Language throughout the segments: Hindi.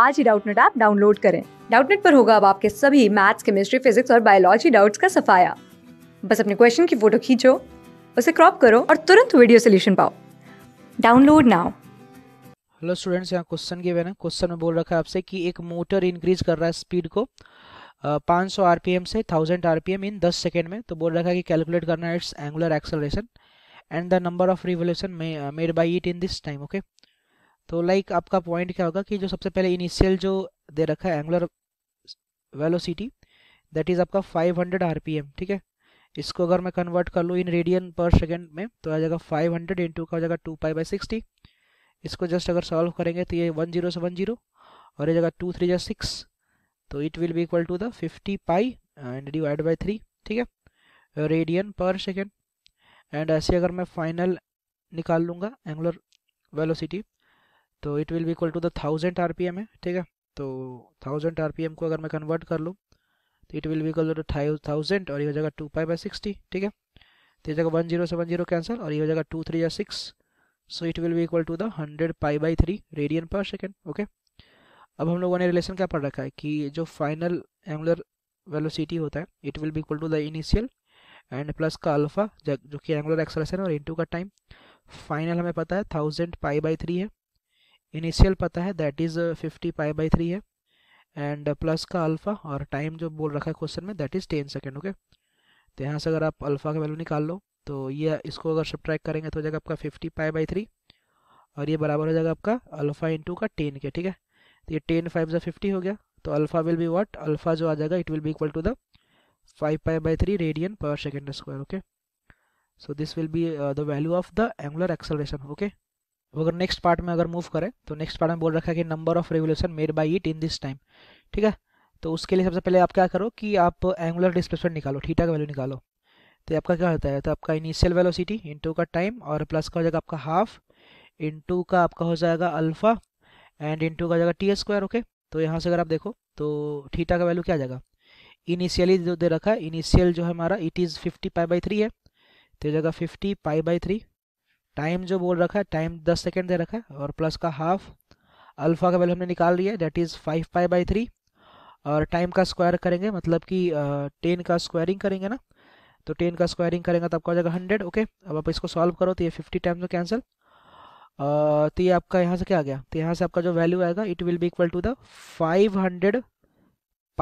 आज ही डाउटनेट ऐप डाउनलोड करें डाउटनेट पर होगा अब आपके सभी मैथ्स केमिस्ट्री फिजिक्स और बायोलॉजी डाउट्स का सफाया बस अपने क्वेश्चन की फोटो खींचो उसे क्रॉप करो और तुरंत वीडियो सोल्यूशन पाओ डाउनलोड नाउ हेलो स्टूडेंट्स यहाँ क्वेश्चन गिवन है क्वेश्चन में बोल रखा है आपसे कि एक मोटर इंक्रीज कर रहा है स्पीड को 500 आरपीएम से 1000 आरपीएम इन 10 सेकेंड में तो बोल रखा है कि कैलकुलेट करना है it's angular acceleration and the number of revolution made by it in this time okay तो लाइक आपका पॉइंट क्या होगा कि जो सबसे पहले इनिशियल जो दे रखा है एंगुलर वेलोसिटी दैट इज़ आपका 500 हंड्रेड ठीक है इसको अगर मैं कन्वर्ट कर लूँ इन रेडियन पर सेकेंड में तो आ जाएगा 500 हंड्रेड इंटू का हो जाएगा टू पाई बाई सिक्सटी इसको जस्ट अगर सॉल्व करेंगे तो ये वन जीरो वन जीरो और ये जगह टू थ्री या सिक्स तो it will be equal to the fifty pi and divide by three ठीक है रेडियन पर सेकेंड एंड ऐसे अगर मैं फाइनल निकाल लूँगा एंगुलर वेलोसिटी तो it will be equal to the thousand आर है ठीक है तो थाउजेंड आर को अगर मैं कन्वर्ट कर लूँ तो it will be equal to thousand और ये हो जाएगा टू फाइव बाई सिक्सटी ठीक है तो ये जगह वन जीरो से वन जीरो कैंसिल और ये हो जाएगा टू थ्री या six so it will be equal to the hundred pi by three radian per second okay अब हम लोगों ने रिलेशन क्या पढ़ रखा है कि जो फाइनल एंगुलर वेलोसिटी होता है it will be equal to the initial and plus का अल्फा जो कि एंगुलर एक्सलेशन और इनटू का टाइम फाइनल हमें पता है थाउजेंड पाई बाई थ्री है इनिशियल पता है that is fifty pi by three है एंड प्लस uh, का अल्फ़ा और टाइम जो बोल रखा है क्वेश्चन में that is ten second okay तो यहाँ से अगर आप अल्फ़ा का वैल्यू निकाल लो तो ये इसको अगर ट्रैक करेंगे तो हो जाएगा आपका फिफ्टी पाई बाई थ्री और ये बराबर हो जाएगा आपका अल्फ़ा इंटू का टेन के ठीक है तो ये टेन फाइव जो फिफ्टी हो गया तो alpha will be what alpha जो आ जाएगा it will be equal to the five pi by three radian per second square okay so this will be the value of the angular acceleration okay अब अगर नेक्स्ट पार्ट में अगर मूव करें तो नेक्स्ट पार्ट में बोल रखा है कि number of regulation made by it in this time ठीक है तो उसके लिए सबसे पहले आप क्या करो कि आप एंगुलर डिस्प्लेसमेंट निकालो ठीटा का वैल्यू निकालो तो आपका क्या होता है तो आपका इनिशियल वेलोसिटी इंटू का टाइम और प्लस का हो जाएगा आपका हाफ इंटू का आपका हो जाएगा अल्फा एंड इंटू का हो जाएगा टी स्क्वायर ओके तो यहाँ से अगर आप देखो तो ठीटा का वैल्यू क्या आ जाएगा इनिशियली जो दे रखा है इनिशियल जो है हमारा it is fifty pi by three है तो जगह fifty pi by three time जो बोल रखा है टाइम दस सेकेंड दे रखा है और प्लस का हाफ अल्फ़ा का वैल्यू हमने निकाल लिया that is five pi by three और टाइम का स्क्वायर करेंगे मतलब कि टेन का स्क्वायरिंग करेंगे ना तो टेन का स्क्वायरिंग करेंगे तो आपका हो जाएगा हंड्रेड ओके अब आप इसको सॉल्व करो तो ये फिफ्टी टाइम्स में कैंसिल तो ये आपका यहाँ से क्या आ गया तो यहाँ से आपका जो वैल्यू आएगा it will be equal to the five hundred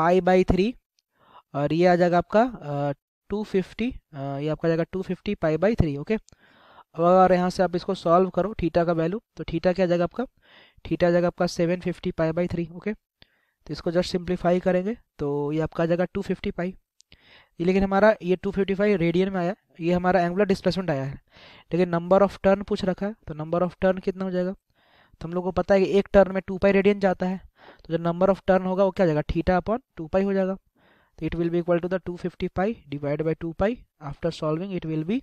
pi by three और ये आ जाएगा आपका टू फिफ्टी ये आपका जाएगा two fifty pi by three okay अब अगर यहाँ से आप इसको सॉल्व करो थीटा का वैल्यू तो थीटा क्या जाएगा आपका थीटा जाएगा आपका seven fifty pi by three okay तो इसको जस्ट सिंप्लीफाई करेंगे तो ये आपका आ जाएगा टू फिफ्टी पाई ये लेकिन हमारा ये टू फिफ्टी फाइव रेडियन में आया ये हमारा एंगुलर डिस्प्लेसमेंट आया है लेकिन नंबर ऑफ टर्न पूछ रखा है तो नंबर ऑफ टर्न कितना हो जाएगा तो हम लोग को पता है कि एक टर्न में टू पाई रेडियन जाता है तो जो नंबर ऑफ टर्न होगा वो क्या जाएगा थीटा अपॉन टू पाई हो जाएगा तो it will be equal to the two fifty pi divide by two pi after solving it will B